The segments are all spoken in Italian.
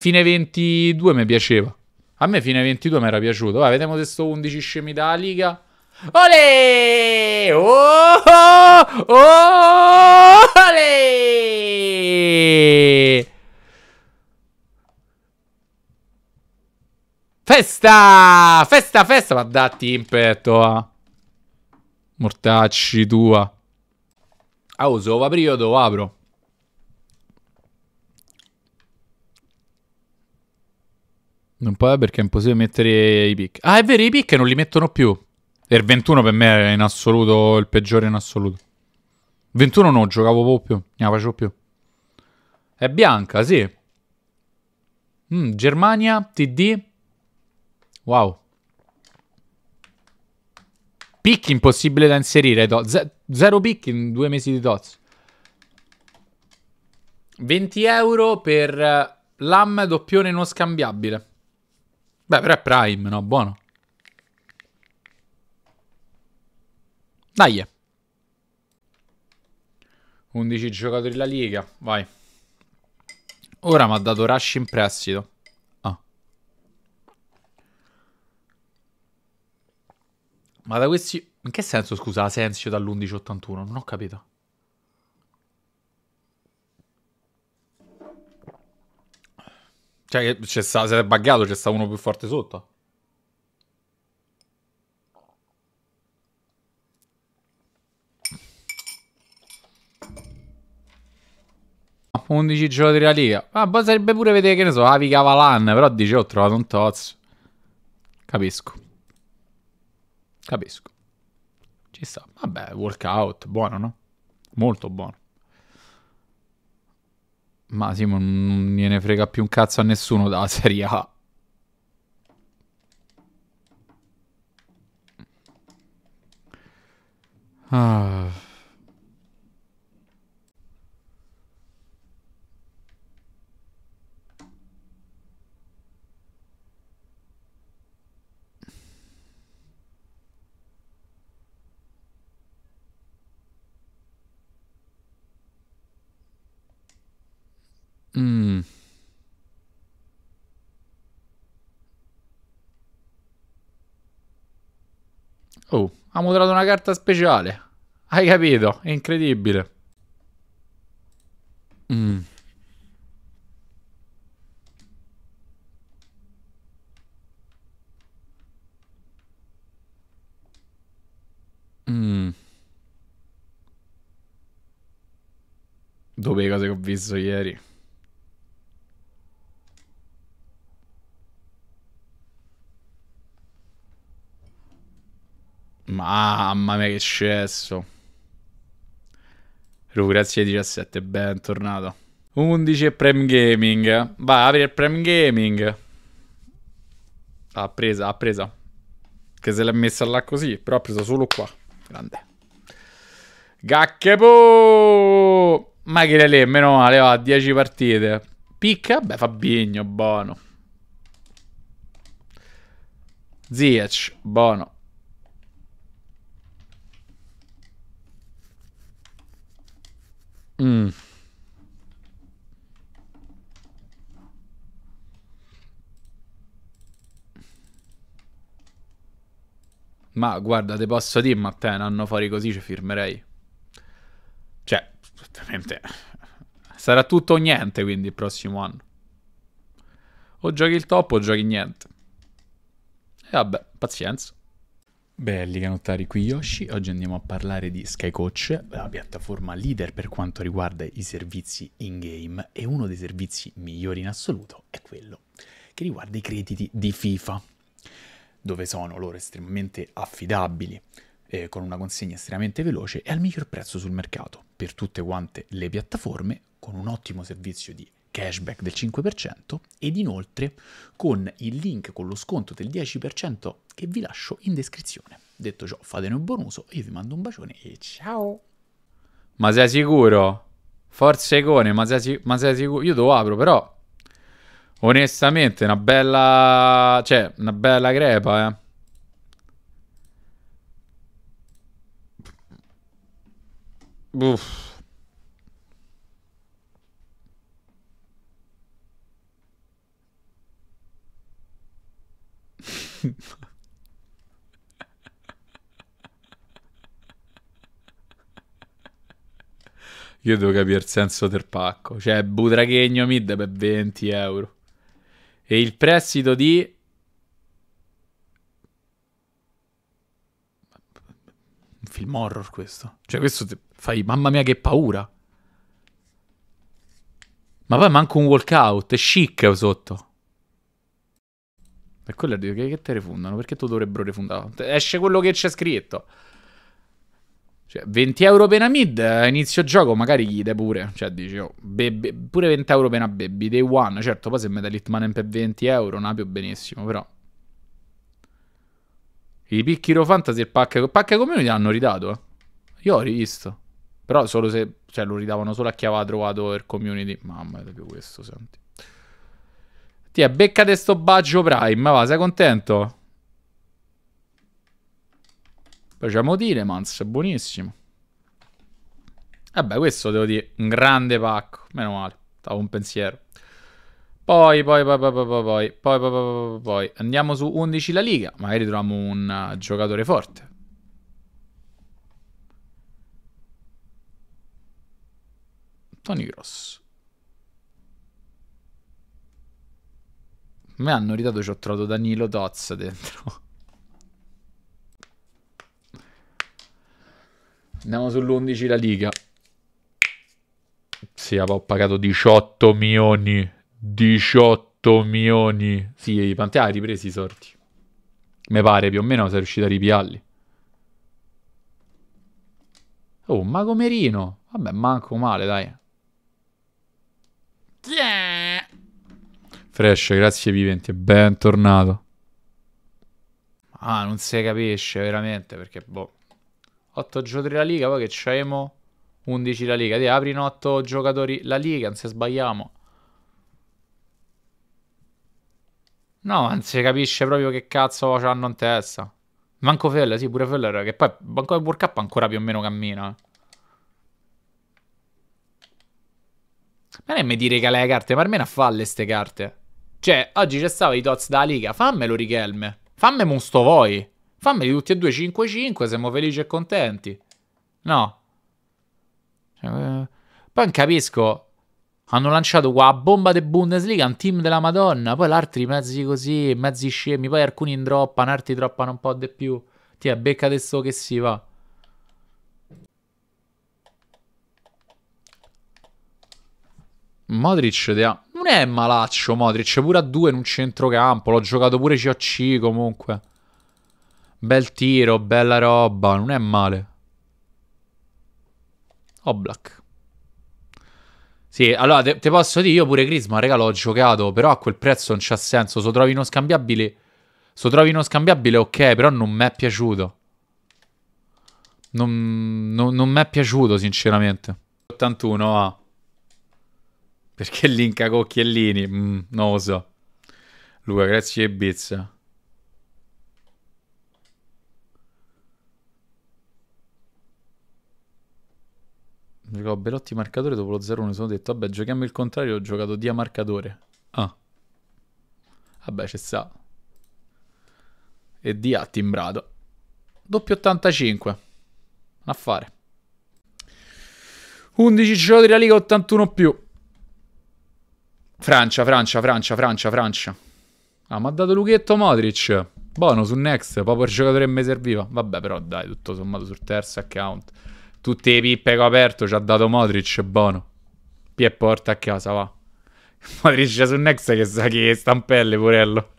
Fine 22 mi piaceva. A me fine 22 mi era piaciuto. Vai, vediamo se sto 11 scemi da liga. Ole! Oh! oh! oh Ole! Festa! Festa, festa! Ma datti in petto, ah. Mortacci tua. Ah, uso, apri io, apro. Non puoi eh, perché è impossibile mettere i pick. Ah, è vero, i pick non li mettono più. E il 21 per me è in assoluto il peggiore in assoluto. 21 no, giocavo poco più, ne la facevo più. È bianca, sì. Mm, Germania, TD. Wow. Pick impossibile da inserire. Z zero pick in due mesi di dots. 20 euro per eh, l'AM doppione non scambiabile. Beh, però è Prime, no? Buono. Dai. 11 giocatori della Liga, vai. Ora mi ha dato Rush in prestito. Ah. Ma da questi... In che senso, scusa, Asensio dall'1181? Non ho capito. Cioè, c'è sta, se è buggato, c'è sta uno più forte sotto. Ah, 11 giocatori a liga. Ma ah, sarebbe pure vedere che ne so, Avi Cavalan. Però dice oh, ho trovato un tozzo. Capisco. Capisco. Ci sta. Vabbè, workout. Buono, no? Molto buono. Ma Simon non gliene frega più un cazzo a nessuno dalla Serie A. Ah. Oh, ha mutato una carta speciale. Hai capito? È incredibile. Mm. Mm. Dopo le cose che ho visto ieri. Mamma mia che scesso Ru, grazie 17, bentornato. 11 Prem Gaming. Vai, apri il Prem Gaming. Ha presa, ha presa. Che se l'ha messa là così, però ha preso solo qua. Grande. Gacchepo! Ma che le meno male, va, 10 partite. Picca? Beh, Fabigno, buono. Ziyech, buono. Mm. Ma guarda, te posso dire, ma te un anno fuori così ci firmerei. Cioè, ovviamente sarà tutto o niente quindi il prossimo anno. O giochi il top o giochi niente. E vabbè, pazienza. Belli canottari, qui Yoshi, oggi andiamo a parlare di Skycoach, la piattaforma leader per quanto riguarda i servizi in game e uno dei servizi migliori in assoluto è quello che riguarda i crediti di FIFA, dove sono loro estremamente affidabili, eh, con una consegna estremamente veloce e al miglior prezzo sul mercato per tutte quante le piattaforme, con un ottimo servizio di cashback del 5% ed inoltre con il link con lo sconto del 10% che vi lascio in descrizione. Detto ciò, fatene un buon uso, io vi mando un bacione e ciao! Ma sei sicuro? Forza Icone, ma sei, ma sei sicuro? Io te lo apro però... Onestamente, una bella... Cioè, una bella crepa, eh. Uff. Io devo capire il senso del pacco. Cioè, Butraghegno Mid per 20 euro. E il prestito di... Un film horror questo. Cioè, questo fai... Mamma mia che paura. Ma poi manca un walkout. È chic sotto. E quello dico, che, che te refundano? Perché tu dovrebbero refundare? Esce quello che c'è scritto. Cioè, 20 euro pena mid, eh, inizio gioco, magari gli dai pure. Cioè, dici, oh, baby, pure 20 euro pena baby, day one. Certo, poi se mette l'hitman per 20 euro, Napio benissimo, però... I picchi Hero Fantasy e il pack, il pack community hanno ridato, Io ho rivisto. Però solo se... Cioè, lo ridavano solo a chi aveva trovato il community. Mamma mia, proprio questo, senti. Ti è beccate sto baggio Prime, ma va, sei contento? Poi c'è Motilemans, buonissimo. Vabbè, questo devo dire, un grande pacco, meno male, stavo un pensiero. Poi, poi, poi, poi, poi, poi, poi, poi, poi, poi, andiamo su 11 la Liga, magari troviamo un giocatore forte. Tony Gross. Me hanno ridato ci ho trovato Danilo Toz dentro. Andiamo sull'11 la Liga. Sì, avevo pagato 18 milioni. 18 milioni. Sì, Pantea ha ripresi i sorti. Mi pare più o meno sei riuscito a ripiarli. Oh, Mago Merino. Vabbè, manco male, dai. Yeah! Fresh, grazie Viventi, bentornato. Ah, non si capisce veramente perché, boh. 8 giocatori la Liga, poi che c'aemo 11 la Liga. Dì, aprono 8 giocatori la Liga, non se sbagliamo. No, non si capisce proprio che cazzo hanno in testa. Manco Fella, sì, pure Fella, che poi manco il World Cup ancora più o meno cammina. Ma non è mi dire che le carte, ma almeno a falle ste carte. Cioè, oggi c'è stato i tots da Liga. Fammelo, Richelme. Fammelo sto voi. Fammeli tutti e due 5-5. Siamo felici e contenti. No. Cioè, eh... Poi non capisco. Hanno lanciato qua bomba de Bundesliga, un team della Madonna. Poi l'altri mezzi così, mezzi scemi. Poi alcuni in droppa, altri droppano un po' di più. Ti becca adesso che si va. Modric te ha non è malaccio Modric, pure a due in un centrocampo, l'ho giocato pure COC comunque. Bel tiro, bella roba, non è male. Oblak. Sì, allora te, te posso dire, io pure Grisma, regalo, ho giocato, però a quel prezzo non c'ha senso, se trovi uno scambiabile... Se trovi uno scambiabile, ok, però non mi è piaciuto. Non, non, non mi è piaciuto, sinceramente. 81 A. Ah. Perché linka Cocchiellini? Mm, non lo so. Luca, grazie e Bizza. Giocavo Belotti marcatore dopo lo 0-1. Sono detto, vabbè, giochiamo il contrario. Ho giocato Dia marcatore. Ah. Vabbè, c'è sta. E Dia timbrato. Doppio 85. Affare. 11 giocatori della Liga 81 più. Francia, Francia, Francia, Francia, Francia. Ah, ma ha dato Luchetto Modric. Buono su Next, proprio il giocatore che mi serviva. Vabbè, però dai, tutto sommato sul terzo account. Tutte le pippe che ho aperto ci ha dato Modric, buono. e porta a casa, va. Modric su Next che sa che stampelle, purello.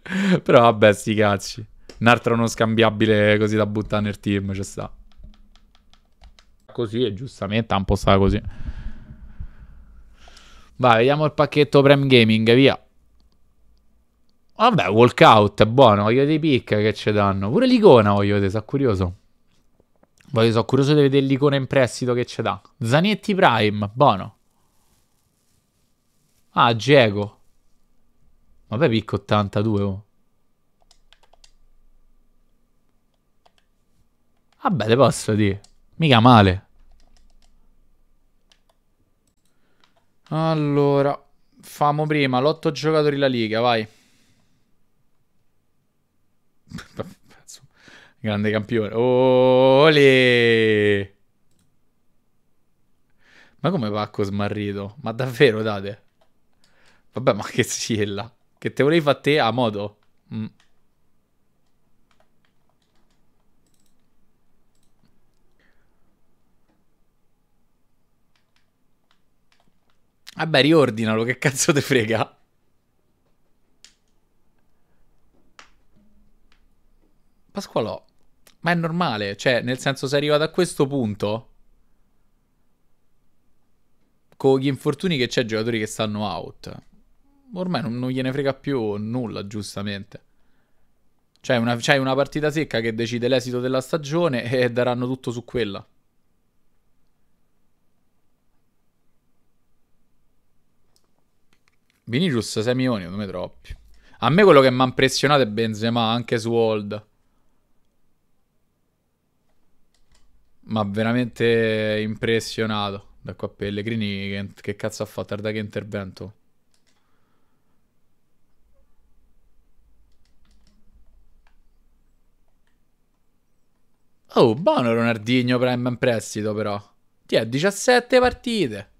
però vabbè, sti cazzi. Un altro non scambiabile così da buttare nel team, ci sta. Così e giustamente ha un po' sta così. Vai, vediamo il pacchetto Prime Gaming, via. Vabbè, walkout è buono, voglio dei pick che ci danno. Pure l'icona voglio vedere, sono curioso. Voglio, sono curioso di vedere l'icona in prestito che ci dà. Zanetti Prime, buono. Ah, Diego. Vabbè, pick 82, oh. Vabbè, te posso dire. Mica male. Allora, famo prima l'otto giocatori la Liga, vai. Grande campione. Ole! Ma come pacco smarrito? Ma davvero, date? Vabbè, ma che siella. Che te volevi fare te a modo? Mm. Vabbè, riordinalo, che cazzo te frega? Pasqualò, ma è normale, cioè, nel senso, sei arrivato a questo punto con gli infortuni che c'è giocatori che stanno out. Ormai non, non gliene frega più nulla, giustamente. Cioè, una, c'hai una partita secca che decide l'esito della stagione e daranno tutto su quella. Vinicius 6 milioni, come troppi. A me quello che mi ha impressionato è Benzema, anche su Old. Ma veramente impressionato. Da qua Pellegrini, che, che cazzo ha fatto? Guarda che intervento. Oh, buono Ronaldinho Prime in prestito però. Ti è 17 partite.